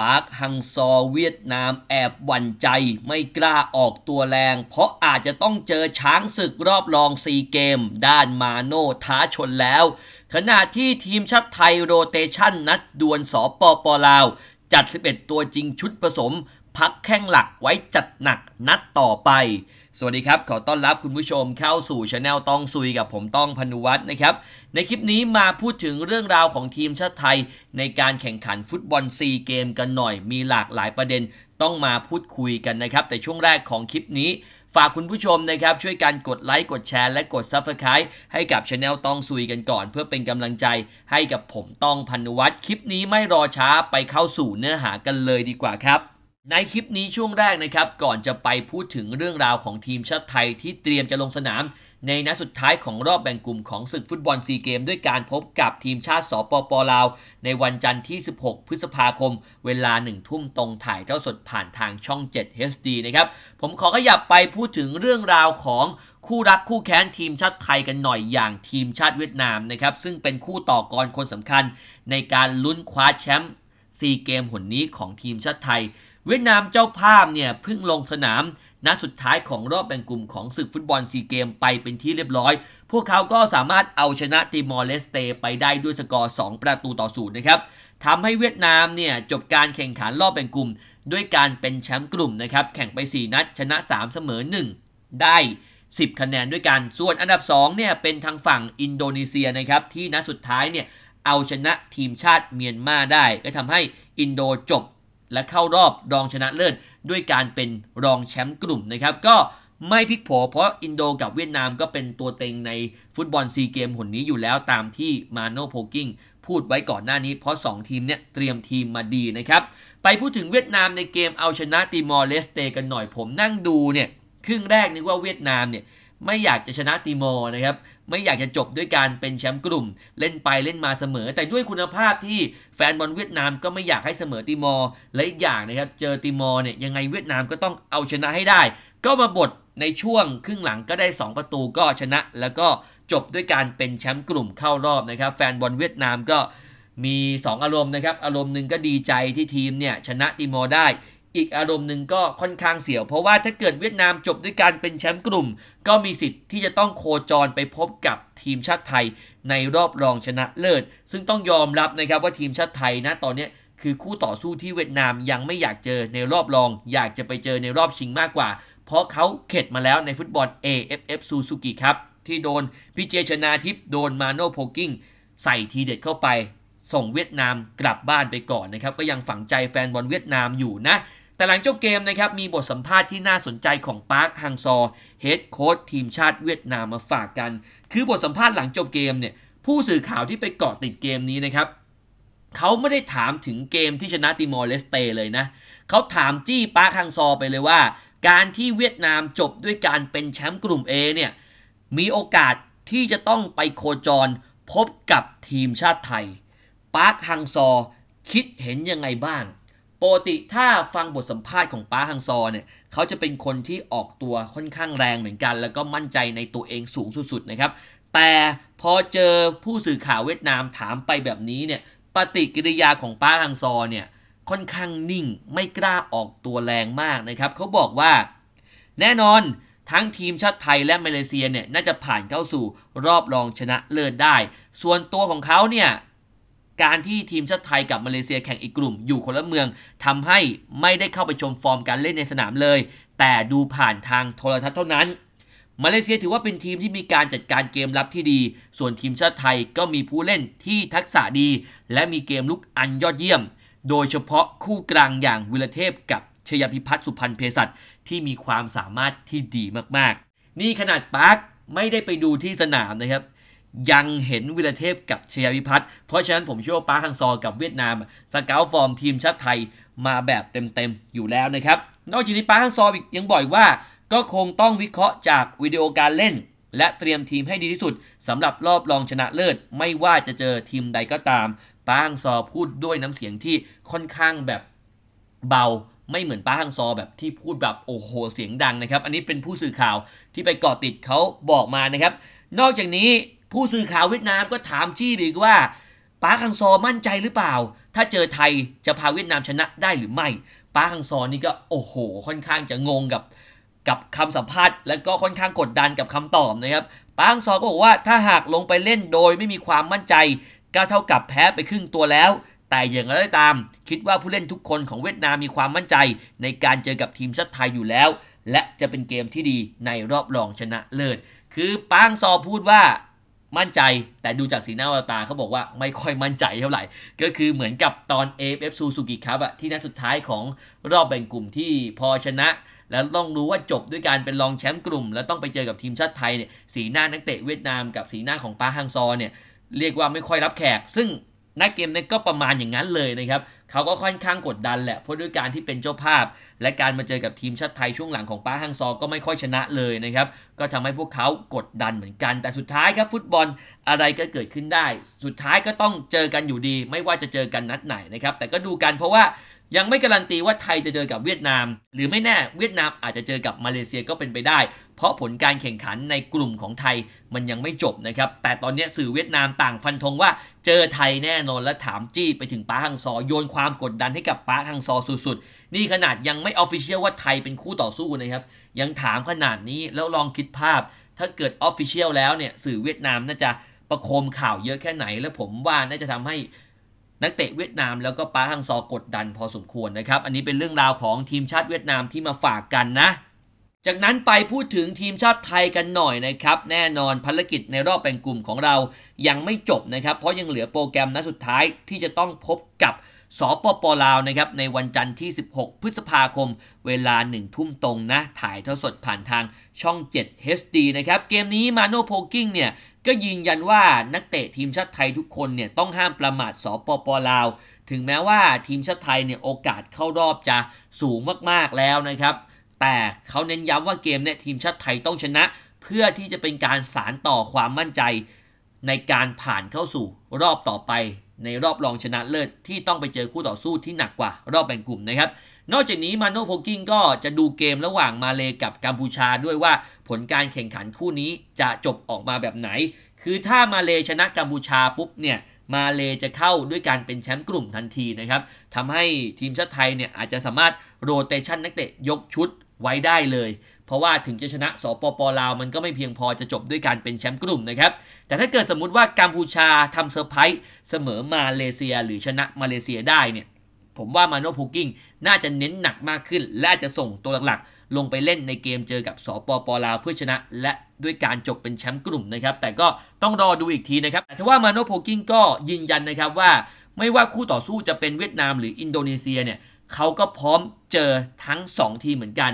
ปาร์คฮังซอเวียดนามแอบหวั่นใจไม่กล้าออกตัวแรง เพราะอาจจะต้องเจอช้างศึกรอบรองซีเกม ด้านมาโน่ท้าชนแล้ว ขณะที่ทีมชาติไทยโรเตชันนัดดวลสปปลาว จัด 11 ตัวจริงชุดผสมพักแข้งหลักไว้จัดหนักนัดต่อไปสวัสดีครับขอต้อนรับคุณผู้ชมเข้าสู่ช anel ต้องซุยกับผมต้องพนุวัฒน์นะครับ ในคลิปนี้มาพูดถึงเรื่องราวของทีมชาติไทย ในการแข่งขันฟุตบอลซีเกมกันหน่อย มีหลากหลายประเด็นต้องมาพูดคุยกันนะครับ แต่ช่วงแรกของคลิปนี้ ฝากคุณผู้ชมนะครับ ช่วยกันกดไลค์กดแชร์ และกด Subscribe ให้กับช anel ต้องซุยกันก่อน เพื่อเป็นกำลังใจให้กับผมต้องพันวัฒน์คลิปนี้ไม่รอช้าไปเข้าสู่เนื้อหากันเลยดีกว่าครับในคลิปนี้ช่วงแรกนะครับ ก่อนจะไปพูดถึงเรื่องราวของทีมชาติไทยที่เตรียมจะลงสนาม ในนัดสุดท้ายของรอบแบ่งกลุ่มของศึกฟุตบอลซีเกม ด้วยการพบกับทีมชาติสปปลาว ในวันจันทร์ที่ 16 พฤษภาคม เวลา 1 ทุ่มตรงถ่ายเท่าสดผ่านทางช่อง 7 HD นะครับผมขอขยับไปพูดถึงเรื่องราวของคู่รักคู่แค้นทีมชาติไทยกันหน่อยอย่างทีมชาติเวียดนามนะครับซึ่งเป็นคู่ต่อกรคนสำคัญ ในการลุ้นคว้าแชมป์ซีเกมหนนี้ของทีมชาติไทยเวียดนามเจ้าภาพเนี่ยเพิ่งลงสนาม นัดสุดท้ายของรอบแบ่งกลุ่มของศึกฟุตบอลซีเกม ไปเป็นที่เรียบร้อย พวกเขาก็สามารถเอาชนะติมอร์เลสเตไปได้ด้วยสกอร์ 2 ประตูต่อศูนย์นะครับทำให้เวียดนามเนี่ยจบการแข่งขันรอบแบ่งกลุ่มด้วยการเป็นแชมป์กลุ่มนะครับ แข่งไป 4 นัดชนะ 3 เสมอ 1 ได้ 10 คะแนนด้วยกัน ส่วนอันดับ2เนี่ยเป็นทางฝั่งอินโดนีเซียนะครับที่นัดสุดท้ายเนี่ยเอาชนะทีมชาติเมียนมาได้ ก็ทำให้อินโดจบและเข้ารอบรองชนะเลิศด้วยการเป็นรองแชมป์กลุ่มนะครับ ก็ไม่พลิกโผเพราะอินโดกับเวียดนามก็เป็นตัวเต็งในฟุตบอลซีเกมหนนี้อยู่แล้วตามที่มาโนโพกิ้งพูดไว้ก่อนหน้านี้ เพราะ 2 ทีมเนี่ยเตรียมทีมมาดีนะครับไปพูดถึงเวียดนามในเกมเอาชนะติมอร์เลสเต กันหน่อยผมนั่งดูเนี่ยครึ่งแรกนึกว่าเวียดนามเนี่ยไม่อยากจะชนะติมอร์นะครับ ไม่อยากจะจบด้วยการเป็นแชมป์กลุ่มเล่นไปเล่นมาเสมอ แต่ด้วยคุณภาพที่แฟนบอลเวียดนามก็ไม่อยากให้เสมอติมอร์และอีกอย่างนะครับเจอติมอร์เนี่ยยังไงเวียดนามก็ต้องเอาชนะให้ได้ ก็มาบทในช่วงครึ่งหลังก็ได้ 2 ประตูก็ชนะแล้วก็จบด้วยการเป็นแชมป์กลุ่มเข้ารอบนะครับ แฟนบอลเวียดนามก็มี 2 อารมณ์นะครับ อารมณ์หนึ่งก็ดีใจที่ทีมเนี่ยชนะติมอร์ได้อีกอารมณ์หนึ่งก็ค่อนข้างเสียว เพราะว่าถ้าเกิดเวียดนามจบด้วยการเป็นแชมป์กลุ่ม ก็มีสิทธิ์ที่จะต้องโคจรไปพบกับทีมชาติไทยในรอบรองชนะเลิศซึ่งต้องยอมรับนะครับว่าทีมชาติไทยนะตอนนี้คือคู่ต่อสู้ที่เวียดนามยังไม่อยากเจอในรอบรอง อยากจะไปเจอในรอบชิงมากกว่า เพราะเขาเข็ดมาแล้วในฟุตบอล AFF Suzuki ครับที่โดนพิเจชนาทิพย์โดนมาโนโพกิ้งใส่ทีเด็ดเข้าไป ส่งเวียดนามกลับบ้านไปก่อนนะครับก็ยังฝังใจแฟนบอลเวียดนามอยู่นะแต่หลังจบเกมนะครับมีบทสัมภาษณ์ที่น่าสนใจของปาร์คฮังซอเฮดโค้ชทีมชาติเวียดนามมาฝากกัน คือบทสัมภาษณ์หลังจบเกมเนี่ยผู้สื่อข่าวที่ไปเกาะติดเกมนี้นะครับเขาไม่ได้ถามถึงเกมที่ชนะติมอร์เลสเตเลยนะเขาถามจี้ปาร์คฮังซอไปเลยว่า การที่เวียดนามจบด้วยการเป็นแชมป์กลุ่ม A เนี่ยมีโอกาสที่จะต้องไปโคจรพบกับทีมชาติไทย ปาร์คฮังซอคิดเห็นยังไงบ้างปกติถ้าฟังบทสัมภาษณ์ของป้าฮังซอเนี่ยเขาจะเป็นคนที่ออกตัวค่อนข้างแรงเหมือนกัน แล้วก็มั่นใจในตัวเองสูงสุดๆนะครับ แต่พอเจอผู้สื่อข่าวเวียดนามถามไปแบบนี้เนี่ยปฏิกิริยาของป้าฮังซอเนี่ยค่อนข้างนิ่งไม่กล้าออกตัวแรงมากนะครับ เขาบอกว่า แน่นอนทั้งทีมชาติไทยและมาเลเซียเนี่ยน่าจะผ่านเข้าสู่รอบรองชนะเลิศได้ ส่วนตัวของเขาเนี่ยการที่ทีมชาติไทยกับมาเลเซียแข่งอีกกลุ่มอยู่คนละเมือง ทำให้ไม่ได้เข้าไปชมฟอร์มการเล่นในสนามเลย แต่ดูผ่านทางโทรทัศน์เท่านั้น มาเลเซียถือว่าเป็นทีมที่มีการจัดการเกมรับที่ดี ส่วนทีมชาติไทยก็มีผู้เล่นที่ทักษะดี และมีเกมลุกอันยอดเยี่ยม โดยเฉพาะคู่กลางอย่างวิลเทพ กับชยพิพัฒน์สุพันเพศัตที่มีความสามารถที่ดีมากๆนี่ขนาดปาร์คไม่ได้ไปดูที่สนามนะครับยังเห็นวิรเทพกับเชียวิพัฒน์เพราะฉะนั้นผมเชื่อว่าป้าฮังซอ กับเวียดนาม สกาวฟอร์มทีมชาติไทยมาแบบเต็มๆ อยู่แล้วนะครับ นอกจากนี้ป้าฮังซอยังบอกว่า ก็คงต้องวิเคราะห์จากวิดีโอการเล่น และเตรียมทีมให้ดีที่สุดสำหรับรอบรองชนะเลิศไม่ว่าจะเจอทีมใดก็ตามป้าฮังซอพูดด้วยน้ำเสียงที่ค่อนข้างแบบเบาไม่เหมือนป้าฮังซอแบบที่พูดแบบโอ้โหเสียงดังนะครับ อันนี้เป็นผู้สื่อข่าวที่ไปเกาะติดเขาบอกมานะครับ นอกจากนี้ผู้สื่อข่าวเวียดนามก็ถามชี้อีกว่าป้าคังซอมั่นใจหรือเปล่า ถ้าเจอไทยจะพาเวียดนามชนะได้หรือไม่ ป้าคังซอนี่ก็โอ้โหค่อนข้างจะงงกับ กับคำสัมภาษณ์และก็ค่อนข้างกดดันกับคำตอบนะครับป้าคังซอก็บอกว่า ถ้าหากลงไปเล่นโดยไม่มีความมั่นใจ ก็เท่ากับแพ้ไปครึ่งตัวแล้ว แต่อย่างไรก็ตาม คิดว่าผู้เล่นทุกคนของเวียดนามมีความมั่นใจในการเจอกับทีมชาติไทยอยู่แล้ว และจะเป็นเกมที่ดีในรอบรองชนะเลิศคือป้างซอพูดว่ามั่นใจแต่ดูจากสีหน้าวาตาเขาบอกว่าไม่ค่อยมั่นใจเท่าไหร่ก็คือเหมือนกับตอน AFF ซูซูกิครับอะที่นัดสุดท้ายของรอบแบ่งกลุ่มที่พอชนะ แล้วต้องรู้ว่าจบด้วยการเป็นรองแชมป์กลุ่ม แล้วต้องไปเจอกับทีมชาติไทยเนี่ยสีหน้านักเตะเวียดนาม กับสีหน้าของปาฮังซอเนี่ยเรียกว่าไม่ค่อยรับแขก ซึ่งนักเกมเนี่ยก็ประมาณอย่างนั้นเลยนะครับเขาก็ค่อนข้างกดดันแหละเพราะด้วยการที่เป็นเจ้าภาพและการมาเจอกับทีมชาติไทยช่วงหลังของป้าฮังซอก็ไม่ค่อยชนะเลยนะครับก็ทำให้พวกเขากดดันเหมือนกัน แต่สุดท้ายครับฟุตบอลอะไรก็เกิดขึ้นได้ สุดท้ายก็ต้องเจอกันอยู่ดี ไม่ว่าจะเจอกันนัดไหนนะครับ แต่ก็ดูกันเพราะว่ายังไม่การันตีว่าไทยจะเจอกับเวียดนาม หรือไม่แน่เวียดนามอาจจะเจอกับมาเลเซียก็เป็นไปได้พราะผลการแข่งขันในกลุ่มของไทยมันยังไม่จบนะครับ แต่ตอนนี้สื่อเวียดนามต่างฟันธงว่าเจอไทยแน่นอน และถามจี้ไปถึงป้าฮังซอโยนความกดดันให้กับป้าฮังซอสุดๆนี่ขนาดยังไม่ออฟฟิเชียล ว่าไทยเป็นคู่ต่อสู้นะครับ ยังถามขนาดนี้แล้วลองคิดภาพถ้าเกิดออฟฟิเชียลแล้วเนี่ยสื่อเวียดนามน่าจะประโคมข่าวเยอะแค่ไหน และผมว่าน่าจะทำให้นักเตะเวียดนามแล้วก็ป้าฮังซอกดดัน พอสมควรนะครับ อันนี้เป็นเรื่องราวของทีมชาติเวียดนามที่มาฝากกันนะจากนั้นไปพูดถึงทีมชาติไทยกันหน่อยนะครับ แน่นอนภารกิจในรอบแบ่งกลุ่มของเรายังไม่จบนะครับ เพราะยังเหลือโปรแกรมนัดสุดท้ายที่จะต้องพบกับสปปลาวนะครับ ในวันจันทร์ที่ 16 พฤษภาคม เวลา1ทุ่มตรงนะ ถ่ายเท่าสดผ่านทางช่อง 7 HD นะครับ เกมนี้มาโนโพกิ้งเนี่ย ก็ยืนยันว่านักเตะทีมชาติไทยทุกคนเนี่ยต้องห้ามประมาทสปปลาว ถึงแม้ว่าทีมชาติไทยเนี่ยโอกาสเข้ารอบจะสูงมากๆแล้วนะครับแต่เขาเน้นย้ำว่าเกมเนี่ยทีมชาติไทยต้องชนะ เพื่อที่จะเป็นการสารต่อความมั่นใจ ในการผ่านเข้าสู่รอบต่อไปในรอบรองชนะเลิศ ที่ต้องไปเจอคู่ต่อสู้ที่หนักกว่า รอบแบ่งกลุ่มนะครับ นอกจากนี้มาโนโพกิงก็จะดูเกมระหว่างมาเลกับกัมพูชาด้วยว่าผลการแข่งขันคู่นี้จะจบออกมาแบบไหน คือถ้ามาเลชนะกัมพูชาปุ๊บเนี่ยมาเลจะเข้าด้วยการเป็นแชมป์กลุ่มทันทีนะครับทำให้ทีมชาติไทยเนี่ยอาจจะสามารถโรเตชันนักเตะยกชุดไว้ได้เลย เพราะว่าถึงจะชนะสปปลาวมันก็ไม่เพียงพอจะจบด้วยการเป็นแชมป์กลุ่มนะครับแต่ถ้าเกิดสมมุติว่ากัมพูชาทำเซอร์ไพรส์เสมอมาเลเซียหรือชนะมาเลเซียได้เนี่ยผมว่ามาโนพพกิ้งน่าจะเน้นหนักมากขึ้น และจะส่งตัวหลักๆ ลงไปเล่นในเกมเจอกับสปปลาวเพื่อชนะ และด้วยการจบเป็นแชมป์กลุ่มนะครับแต่ก็ต้องรอดูอีกทีนะครับแต่ว่ามาโนพพกิ้งก็ยืนยันนะครับว่าไม่ว่าคู่ต่อสู้จะเป็นเวียดนาม หรืออินโดนีเซียเนี่ยเขาก็พร้อมเจอทั้ง 2 ทีเหมือนกัน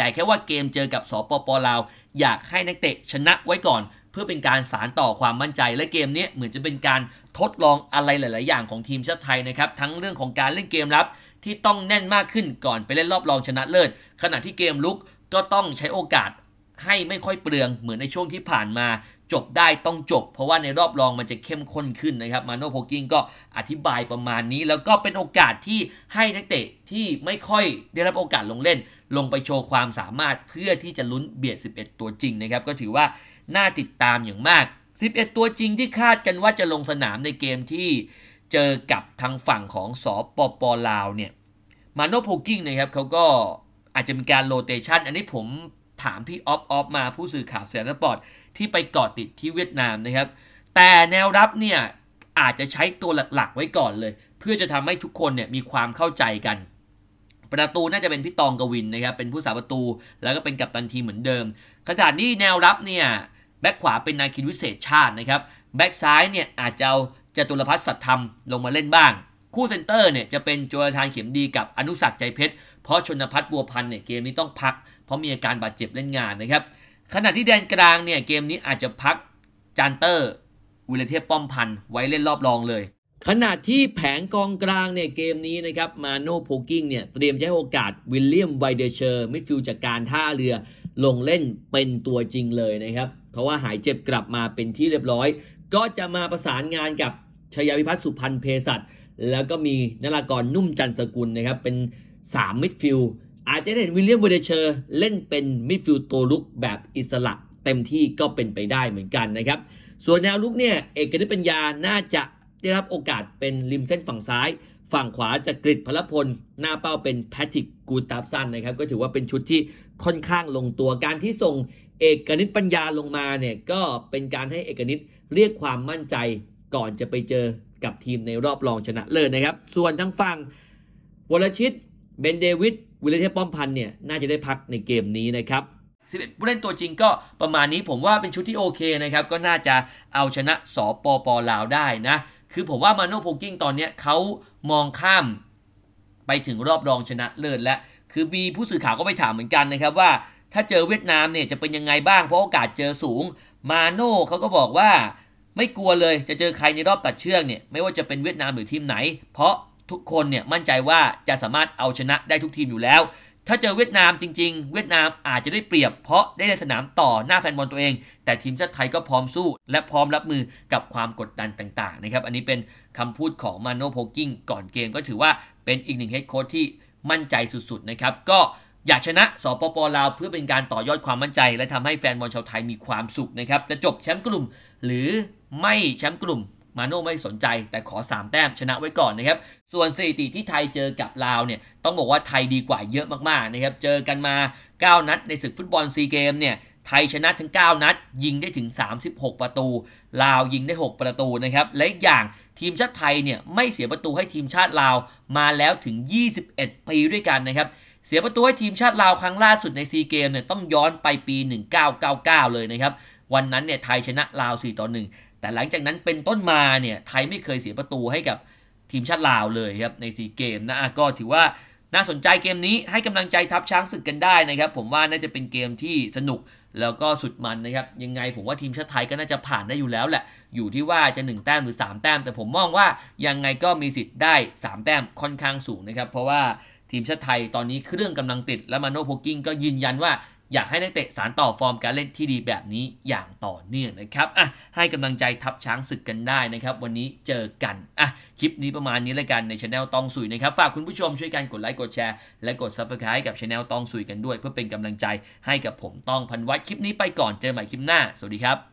แต่แค่ว่าเกมเจอกับสปปลาวอยากให้นักเตะชนะไว้ก่อน เพื่อเป็นการสารต่อความมั่นใจและเกมนี้เหมือนจะเป็นการทดลองอะไรหลาย ๆ อย่างของทีมชาติไทยนะครับทั้งเรื่องของการเล่นเกมรับที่ต้องแน่นมากขึ้นก่อนไปเล่นรอบรองชนะเลิศขณะที่เกมลุกก็ต้องใช้โอกาส ให้ไม่ค่อยเปลืองเหมือนในช่วงที่ผ่านมาจบได้ต้องจบ เพราะว่าในรอบรองมันจะเข้มข้นขึ้นนะครับมาโนโพกิ้งก็อธิบายประมาณนี้แล้วก็เป็นโอกาสที่ให้นักเตะที่ไม่ค่อยได้รับโอกาสลงเล่น ลงไปโชว์ความสามารถเพื่อที่จะลุ้นเบียด 11 ตัวจริงนะครับ ก็ถือว่า น่าติดตามอย่างมาก 11 ตัวจริงที่คาดกันว่าจะลงสนามในเกมที่เจอกับทางฝั่งของสอปปลาวเนี่ยมาโนโพกิ้งนะครับเขาก็อาจจะมีการโรเตชันอันนี้ผมถามพี่ออฟออฟมาผู้สื่อข่าวเสียร์สปอร์ตที่ไปเกาะติดที่เวียดนามนะครับ แต่แนวรับเนี่ยอาจจะใช้ตัวหลัก ๆ ไว้ก่อนเลย เพื่อจะทำให้ทุกคนเนี่ยมีความเข้าใจกัน ประตูน่าจะเป็นพี่ตองกวินนะครับ เป็นผู้สาประตู แล้วก็เป็นกัปตันทีเหมือนเดิมขณะนี้แนวรับเนี่ยแบ็คขวาเป็นนาคินวิเศษชาตินะครับแบ็คซ้ายเนี่ยอาจจะเอาจตุรพัฒน์สัตธรรมลงมาเล่นบ้างคู่เซนเตอร์เนี่ยจะเป็นโจนาธานเข็มดีกับอนุสักใจเพชรเพราะชนพัฒน์บัวพันธ์เนี่ยเกมนี้ต้องพัก เพราะมีอาการบาดเจ็บเล่นงานนะครับขณะที่แดนกลางเนี่ยเกมนี้อาจจะพักจานเตอร์วิลเทพป้อมพันไว้เล่นรอบรองเลยขณะที่แผงกองกลางเนี่ยเกมนี้นะครับมาโนโพกิ้งเนี่ยเตรียมใช้โอกาสวิลเลียมไวเดเชอร์มิดฟิลด์จากการท่าเรือลงเล่นเป็นตัวจริงเลยนะครับ เพราะว่าหายเจ็บกลับมาเป็นที่เรียบร้อย ก็จะมาประสานงานกับชยาวิพัฒน์สุพันเพศัตแล้วก็มีนรากรนุ่มจันสกุลนะครับเป็น3มิดฟิลด์อาจจะเห็นวิลเลียมเวเดเชอร์เล่นเป็น มิดฟิลด์ตัวลุกแบบอิสระเต็มที่ก็เป็นไปได้เหมือนกันนะครับ ส่วนแนวลุกเนี่ย เอกนิตปัญญา น่าจะได้รับโอกาสเป็นริมเส้นฝั่งซ้าย ฝั่งขวาจะกริดพลพล หน้าเป้าเป็นแพทริกกูตาฟซันนะครับก็ถือว่าเป็นชุดที่ค่อนข้างลงตัว การที่ส่งเอกนิตปัญญาลงมาเนี่ยก็เป็นการให้เอกนิตเรียกความมั่นใจ ก่อนจะไปเจอกับทีมในรอบรองชนะเลิศนะครับ ส่วนทั้งฝั่งวลชิตเบนเดวิดวิลเลียป้อมพันเนี่ย น่าจะได้พักในเกมนี้นะครับ็ดผู้เล่นตัวจริงก็ประมาณนี้ผมว่าเป็นชุดที่โอเคนะครับ ก็น่าจะเอาชนะสปปลาวได้นะ คือผมว่ามาโนโพกิ้งตอนนี้เขามองข้ามไปถึงรอบรองชนะเลิศแล้วคือบีผู้สื่อข่าวก็ไปถามเหมือนกันนะครับ ว่าถ้าเจอเวียดนามเนี่ยจะเป็นยังไงบ้างเพราะโอกาสเจอสูงมาโน่เขาก็บอกว่า ไม่กลัวเลยจะเจอใครในรอบตัดเชือกเนี่ยไม่ว่าจะเป็นเวียดนามหรือทีมไหน เพราะทุกคนเนี่ยมั่นใจว่าจะสามารถเอาชนะได้ทุกทีมอยู่แล้ว ถ้าเจอเวียดนามจริง ๆ เวียดนามอาจจะได้เปรียบเพราะได้ในสนามต่อหน้าแฟนบอลตัวเอง แต่ทีมชาติไทยก็พร้อมสู้และพร้อมรับมือกับความกดดันต่างๆนะครับอันนี้เป็นคำพูดของมาโนโพกิ้งก่อนเกมก็ถือว่าเป็นอีกหนึ่งเฮดโค้ชที่มั่นใจสุดๆนะครับก็อยากชนะสปปลาวเพื่อเป็นการต่อยอดความมั่นใจ และทำให้แฟนบอลชาวไทยมีความสุขนะครับจะจบแชมป์กลุ่มหรือไม่แชมป์กลุ่มมาโน่ไม่สนใจแต่ขอ3แต้ม ชนะไว้ก่อนนะครับ ส่วนสถิติที่ไทยเจอกับลาวเนี่ย ต้องบอกว่าไทยดีกว่าเยอะมากๆนะครับ เจอกันมา 9 นัดในศึกฟุตบอลซีเกมเนี่ยไทยชนะทั้ง9 นัดยิงได้ถึง 36 ประตู ลาวยิงได้ 6 ประตูนะครับ และอย่างทีมชาติไทยเนี่ยไม่เสียประตูให้ทีมชาติลาวมาแล้วถึง 21 ปีด้วยกันนะครับเสียประตูให้ทีมชาติลาวครั้งล่าสุดในซีเกมเนี่ยต้องย้อนไปปี1999เลยนะครับวันนั้นเนี่ยไทยชนะลาว4ต่อ1แต่หลังจากนั้นเป็นต้นมาเนี่ยไทยไม่เคยเสียประตูให้กับทีมชาติลาวเลยครับในสีเกมนะก็ถือว่าน่าสนใจเกมนี้ให้กำลังใจทัพช้างศึกกันได้นะครับผมว่าน่าจะเป็นเกมที่สนุกแล้วก็สุดมันนะครับยังไงผมว่าทีมชาติไทยก็น่าจะผ่านได้อยู่แล้วแหละ อยู่ที่ว่าจะ1แต้มหรือ 3 แต้ม แต่ผมมองว่ายังไงก็มีสิทธิ์ได้ 3 แต้มค่อนข้างสูงนะครับเพราะว่าทีมชาติไทยตอนนี้เครื่องกำลังติดและมาโนโพกิ้งก็ยืนยันว่าอยากให้นักเตะสารต่อฟอร์มการเล่นที่ดีแบบนี้อย่างต่อเนื่องนะครับอ่ะให้กำลังใจทับช้างศึกกันได้นะครับ วันนี้เจอกันอ่ะคลิปนี้ประมาณนี้แล้วกันในช anel ตองสุยนะครับ ฝากคุณผู้ชมช่วยกันกดไลค์ กดแชร์และกด subscribe กับช anel ตองสุยกันด้วย เพื่อเป็นกำลังใจให้กับผมต้องพันวัดคลิปนี้ไปก่อน เจอใหม่คลิปหน้า สวัสดีครับ